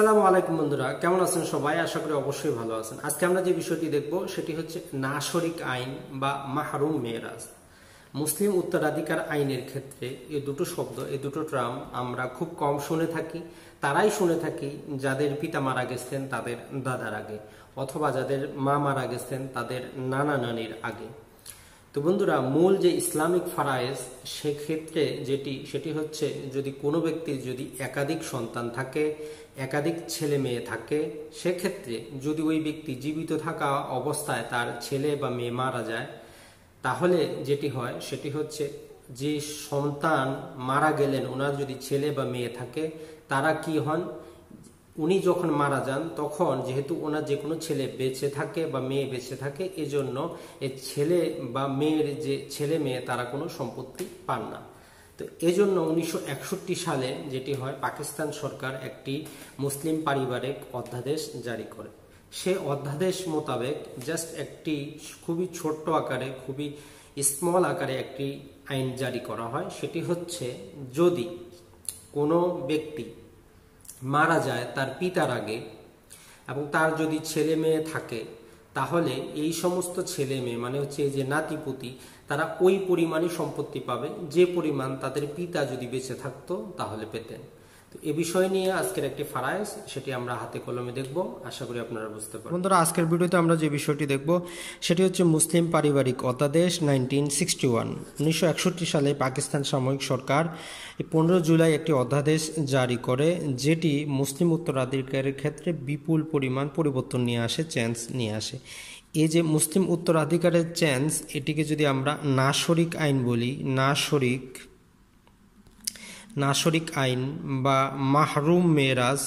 সালামু আলাইকুম বন্ধুরা কেমন আছেন সবাই আশা করি অবশ্যই ভালো আছেন আজকে আমরা যে বিষয়টি দেখব সেটি হচ্ছে নাসরিক আইন বা মাহরুম মেয়েরাজ মুসলিম উত্তরাধিকার আইনের ক্ষেত্রে এ দুটো শব্দ এ দুটো ট্রাম আমরা খুব কম শুনে থাকি তারাই শুনে থাকি যাদের পিতা মারা গেছেন তাদের দাদার আগে অথবা যাদের মা মারা গেছেন তাদের নানা নানির আগে তো বন্ধুরা মূল যে ইসলামিক ফারায়েজ সেক্ষেত্রে যেটি সেটি হচ্ছে যদি কোনো ব্যক্তির যদি একাধিক সন্তান থাকে একাধিক ছেলে মেয়ে থাকে সেক্ষেত্রে যদি ওই ব্যক্তি জীবিত থাকা অবস্থায় তার ছেলে বা মেয়ে মারা যায় তাহলে যেটি হয় সেটি হচ্ছে যে সন্তান মারা গেলেন ওনার যদি ছেলে বা মেয়ে থাকে তারা কি হন উনি যখন মারা যান তখন যেহেতু ওনার যে কোনো ছেলে বেঁচে থাকে বা মেয়ে বেঁচে থাকে এজন্য এ ছেলে বা মেয়ের যে ছেলে মেয়ে তারা কোনো সম্পত্তি পান না তো এজন্য উনিশশো সালে যেটি হয় পাকিস্তান সরকার একটি মুসলিম পারিবারিক অধ্যাদেশ জারি করে সে অধ্যাদেশ মোতাবেক জাস্ট একটি খুবই ছোট্ট আকারে খুবই স্মল আকারে একটি আইন জারি করা হয় সেটি হচ্ছে যদি কোনো ব্যক্তি মারা যায় তার পিতার আগে এবং তার যদি ছেলে মেয়ে থাকে তাহলে এই সমস্ত ছেলে মেয়ে মানে হচ্ছে যে নাতিপুতি তারা ওই পরিমাণই সম্পত্তি পাবে যে পরিমাণ তাদের পিতা যদি বেঁচে থাকতো তাহলে পেতেন তো এ বিষয় নিয়ে আজকের একটি ফারাইজ সেটি আমরা হাতে কলমে দেখব আশা করি আপনারা বুঝতে পারবেন বন্ধুরা আজকের ভিডিওতে আমরা যে বিষয়টি দেখব সেটি হচ্ছে মুসলিম পারিবারিক অধ্যাদেশ নাইনটিন সিক্সটি ওয়ান উনিশশো একষট্টি সালে পাকিস্তান সাময়িক সরকার পনেরো জুলাই একটি অধ্যাদেশ জারি করে যেটি মুসলিম উত্তরাধিকারের ক্ষেত্রে বিপুল পরিমাণ পরিবর্তন নিয়ে আসে চ্যান্স নিয়ে আসে এই যে মুসলিম উত্তরাধিকারের চ্যান্স এটিকে যদি আমরা না আইন বলি না শরিক নাশরিক আইন বা মাহরুম মেরাজ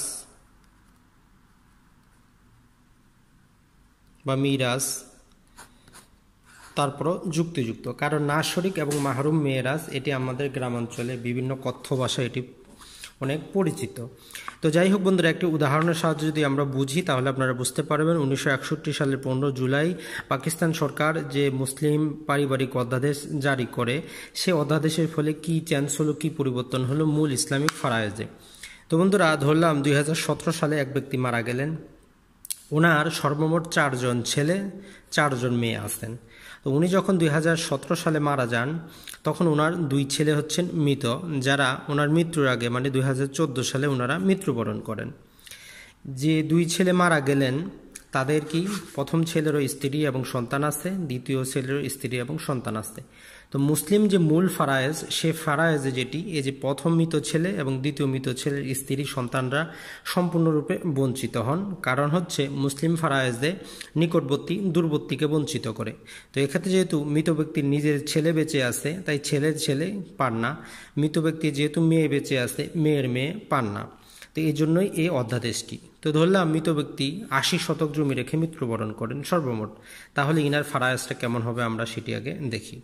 বা মিরাজ তারপর যুক্তিযুক্ত কারণ নাশরিক এবং মাহরুম মেয়েরাজ এটি আমাদের গ্রামাঞ্চলে বিভিন্ন কথ্য ভাষা এটি অনেক পরিচিত তো যাই হোক বন্ধুরা একটি উদাহরণের সাহায্যে যদি আমরা বুঝি তাহলে আপনারা বুঝতে পারবেন উনিশশো সালের পনেরো জুলাই পাকিস্তান সরকার যে মুসলিম পারিবারিক অধ্যাদেশ জারি করে সে অধ্যাদেশের ফলে কি চ্যান্স হলো কী পরিবর্তন হলো মূল ইসলামিক ফারায়েজে তো বন্ধুরা ধরলাম দুই সালে এক ব্যক্তি মারা গেলেন ওনার সর্বমোট চারজন ছেলে চারজন মেয়ে আছেন তো উনি যখন দুই সালে মারা যান তখন ওনার দুই ছেলে হচ্ছেন মৃত যারা ওনার মৃত্যুর আগে মানে দুই সালে ওনারা মৃত্যুবরণ করেন যে দুই ছেলে মারা গেলেন তাদের কি প্রথম ছেলেরও স্ত্রী এবং সন্তান আছে দ্বিতীয় ছেলেরও স্ত্রী এবং সন্তান আছে তো মুসলিম যে মূল ফারায়েজ সে ফারায়েজে যেটি এই যে প্রথম মৃত ছেলে এবং দ্বিতীয় মৃত ছেলের স্ত্রী সন্তানরা সম্পূর্ণরূপে বঞ্চিত হন কারণ হচ্ছে মুসলিম ফারায়েজে নিকটবর্তী দূরবর্তীকে বঞ্চিত করে তো এক্ষেত্রে যেহেতু মৃত ব্যক্তির নিজের ছেলে বেঁচে আছে তাই ছেলের ছেলে পান না মৃত ব্যক্তি যেহেতু মেয়ে বেঁচে আছে মেয়ের মেয়ে পান না তো এই জন্যই এই অধ্যাদেশটি তো ধরলাম মৃত ব্যক্তি আশি শতক জমি রেখে মৃত্যুবরণ করেন সর্বমোট তাহলে ইনার ফারায়াজটা কেমন হবে আমরা সেটি আগে দেখি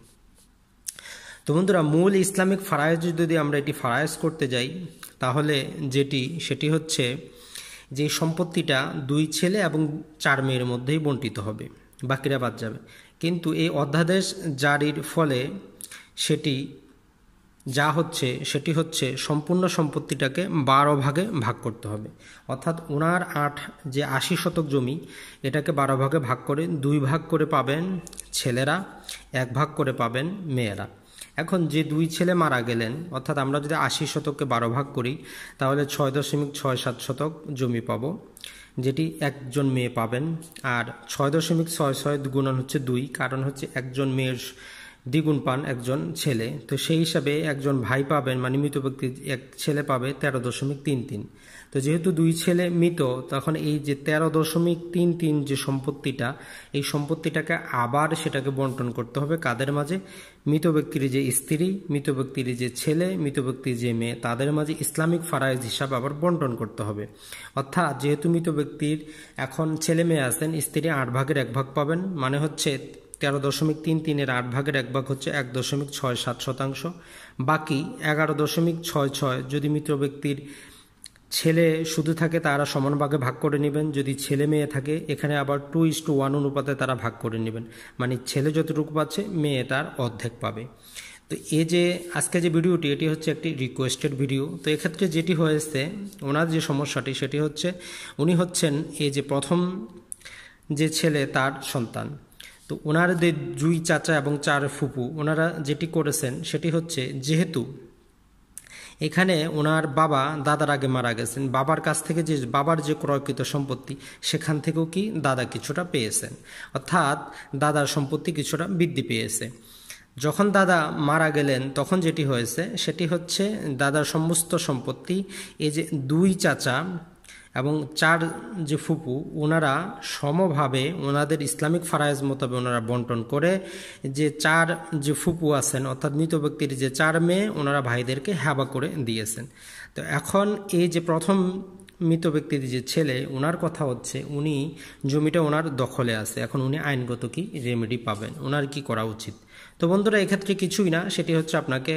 তো বন্ধুরা মূল ইসলামিক ফারায়জ যদি আমরা এটি ফারায়জ করতে যাই তাহলে যেটি সেটি হচ্ছে যে সম্পত্তিটা দুই ছেলে এবং চার মেয়ের মধ্যেই বন্টিত হবে বাকিরা বাদ যাবে কিন্তু এই অধ্যাদেশ জারির ফলে সেটি যা হচ্ছে সেটি হচ্ছে সম্পূর্ণ সম্পত্তিটাকে বারো ভাগে ভাগ করতে হবে অর্থাৎ ওনার আট যে আশি শতক জমি এটাকে বারো ভাগে ভাগ করে দুই ভাগ করে পাবেন ছেলেরা এক ভাগ করে পাবেন মেয়েরা এখন যে দুই ছেলে মারা গেলেন অর্থাৎ আমরা যদি আশি শতককে বারো ভাগ করি তাহলে ছয় দশমিক ছয় সাত শতক জমি পাবো যেটি একজন মেয়ে পাবেন আর ছয় দশমিক ছয় ছয় গুণন হচ্ছে দুই কারণ হচ্ছে একজন মেয়ের দ্বিগুণ পান একজন ছেলে তো সেই হিসাবে একজন ভাই পাবেন মানে মৃত ব্যক্তি এক ছেলে পাবে তেরো দশমিক তিন তিন তো যেহেতু দুই ছেলে মৃত তখন এই যে তেরো দশমিক তিন তিন যে সম্পত্তিটা এই সম্পত্তিটাকে আবার সেটাকে বন্টন করতে হবে কাদের মাঝে মৃত ব্যক্তির যে স্ত্রী মৃত ব্যক্তির যে ছেলে মৃত ব্যক্তির যে মেয়ে তাদের মাঝে ইসলামিক ফারাইজ হিসাবে আবার বন্টন করতে হবে অর্থাৎ যেহেতু মৃত ব্যক্তির এখন ছেলে মেয়ে আছেন স্ত্রী আট ভাগের এক ভাগ পাবেন মানে হচ্ছে তেরো দশমিক তিন তিনের আট ভাগের এক ভাগ হচ্ছে এক দশমিক ছয় সাত শতাংশ বাকি এগারো দশমিক ছয় ছয় যদি মিত্র ব্যক্তির ছেলে শুধু থাকে তারা সমানভাগে ভাগ করে নেবেন যদি ছেলে মেয়ে থাকে এখানে আবার টু ইস টু ওয়ান অনুপাতে তারা ভাগ করে নেবেন মানে ছেলে যতটুকু পাচ্ছে মেয়ে তার অর্ধেক পাবে তো এ যে আজকে যে ভিডিওটি এটি হচ্ছে একটি রিকোয়েস্টেড ভিডিও তো এক্ষেত্রে যেটি হয়েছে ওনার যে সমস্যাটি সেটি হচ্ছে উনি হচ্ছেন এই যে প্রথম যে ছেলে তার সন্তান তো ওনার যে দুই চাচা এবং চার ফুপু ওনারা যেটি করেছেন সেটি হচ্ছে যেহেতু এখানে ওনার বাবা দাদার আগে মারা গেছেন বাবার কাছ থেকে যে বাবার যে ক্রয়কৃত সম্পত্তি সেখান থেকেও কি দাদা কিছুটা পেয়েছেন অর্থাৎ দাদার সম্পত্তি কিছুটা বৃদ্ধি পেয়েছে যখন দাদা মারা গেলেন তখন যেটি হয়েছে সেটি হচ্ছে দাদার সমস্ত সম্পত্তি এই যে দুই চাচা এবং চার যে ফুপু ওনারা সমভাবে ওনাদের ইসলামিক ফারায়জ মোতাবে ওনারা বন্টন করে যে চার যে ফুপু আছেন অর্থাৎ মৃত ব্যক্তির যে চার মেয়ে ওনারা ভাইদেরকে হ্যাবা করে দিয়েছেন তো এখন এই যে প্রথম মৃত ব্যক্তির যে ছেলে ওনার কথা হচ্ছে উনি জমিটা ওনার দখলে আছে এখন উনি আইনগত কি রেমেডি পাবেন ওনার কি করা উচিত তো বন্ধুরা এক্ষেত্রে কিছুই না সেটি হচ্ছে আপনাকে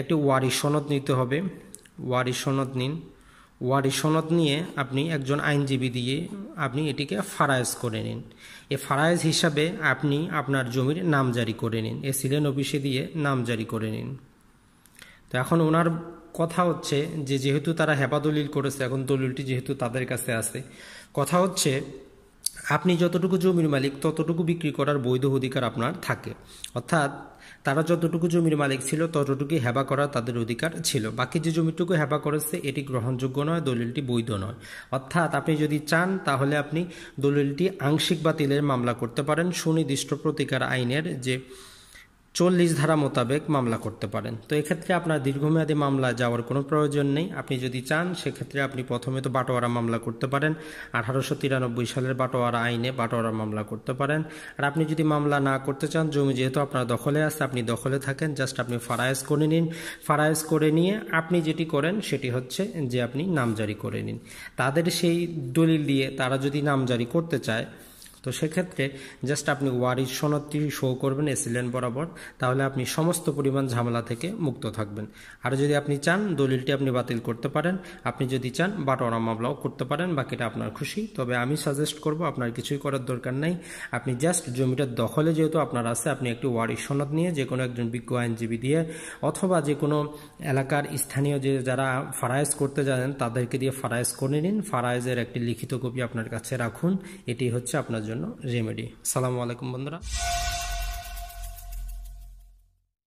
একটি ওয়ারি সনদ নিতে হবে ওয়ারি সনদ নিন ওয়ারি সনদ নিয়ে আপনি একজন আইনজীবী দিয়ে আপনি এটিকে ফারায়েজ করে নিন এ ফারায়েজ হিসাবে আপনি আপনার জমির নাম জারি করে নিন এ সিলেন অফিসে দিয়ে নাম জারি করে নিন তো এখন ওনার কথা হচ্ছে যে যেহেতু তারা হেপা দলিল করেছে এখন দলিলটি যেহেতু তাদের কাছে আছে কথা হচ্ছে আপনি যতটুকু জমির মালিক ততটুকু বিক্রি করার বৈধ অধিকার আপনার থাকে অর্থাৎ তারা যতটুকু জমির মালিক ছিল ততটুকু হেবা করার তাদের অধিকার ছিল বাকি যে জমিটুকু হেবা করেছে এটি গ্রহণযোগ্য নয় দলিলটি বৈধ নয় অর্থাৎ আপনি যদি চান তাহলে আপনি দলিলটি আংশিক বাতিলের মামলা করতে পারেন সুনির্দিষ্ট প্রতিকার আইনের যে চল্লিশ ধারা মোতাবেক মামলা করতে পারেন তো এক্ষেত্রে আপনার দীর্ঘমেয়াদী মামলা যাওয়ার কোনো প্রয়োজন নেই আপনি যদি চান সেক্ষেত্রে আপনি প্রথমে তো বাটোয়ারা মামলা করতে পারেন আঠারোশো তিরানব্বই সালের বাটোয়ারা আইনে বাটোয়ারা মামলা করতে পারেন আর আপনি যদি মামলা না করতে চান জমি যেহেতু আপনার দখলে আছে আপনি দখলে থাকেন জাস্ট আপনি ফারায়েজ করে নিন ফারায়েজ করে নিয়ে আপনি যেটি করেন সেটি হচ্ছে যে আপনি নামজারি করে নিন তাদের সেই দলিল দিয়ে তারা যদি নামজারি করতে চায় তো সেক্ষেত্রে জাস্ট আপনি ওয়ারি সনদটি শো করবেন এসিলেন বরাবর তাহলে আপনি সমস্ত পরিমাণ ঝামেলা থেকে মুক্ত থাকবেন আর যদি আপনি চান দলিলটি আপনি বাতিল করতে পারেন আপনি যদি চান বাটোয়ারা মামলাও করতে পারেন বাকিটা আপনার খুশি তবে আমি সাজেস্ট করব আপনার কিছুই করার দরকার নাই আপনি জাস্ট জমিটার দখলে যেহেতু আপনার আছে আপনি একটি ওয়ারি সনদ নিয়ে যে কোনো একজন বিজ্ঞ আইনজীবী দিয়ে অথবা যে কোনো এলাকার স্থানীয় যে যারা ফারায়জ করতে জানেন তাদেরকে দিয়ে ফারায়জ করে নিন ফারায়জের একটি লিখিত কপি আপনার কাছে রাখুন এটি হচ্ছে আপনার জন্য রেমেডি সালামু আলাইকুম বন্ধুরা